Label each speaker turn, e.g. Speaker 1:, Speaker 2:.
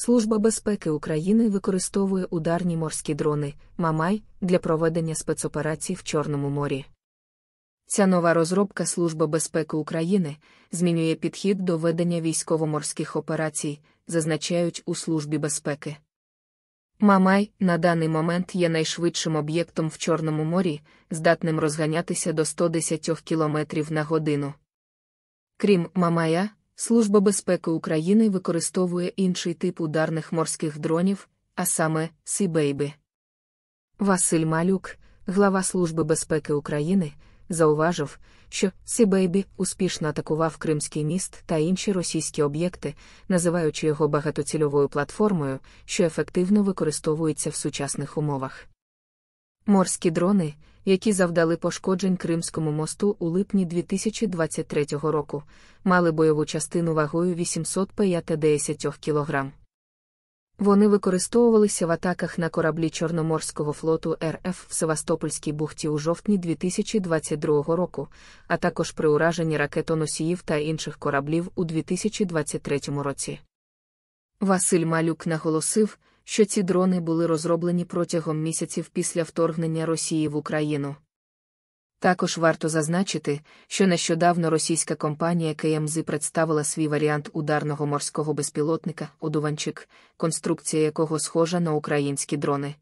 Speaker 1: Служба безпеки України використовує ударні морські дрони Мамай для проведення спецоперацій в Чорному морі. Ця нова розробка Служби безпеки України змінює підхід до ведення військово-морських операцій, зазначають у Службі безпеки. Мамай на даний момент є найшвидшим об'єктом в Чорному морі, здатним розганятися до 110 км на годину. Крім Мамая, Служба безпеки України використовує інший тип ударних морських дронів, а саме Сібейби. Василь Малюк, глава Служби безпеки України, зауважив, що Сібейбі успішно атакував Кримський міст та інші російські об'єкти, називаючи його багатоцільовою платформою, що ефективно використовується в сучасних умовах. Морські дрони, які завдали пошкоджень Кримському мосту у липні 2023 року, мали бойову частину вагою 810 кг. Вони використовувалися в атаках на кораблі Чорноморського флоту РФ в Севастопольській бухті у жовтні 2022 року, а також при ураженні ракетоносіїв та інших кораблів у 2023 році. Василь Малюк наголосив, що ці дрони були розроблені протягом місяців після вторгнення Росії в Україну. Також варто зазначити, що нещодавно російська компанія КМЗ представила свій варіант ударного морського безпілотника Одуванчик, конструкція якого схожа на українські дрони.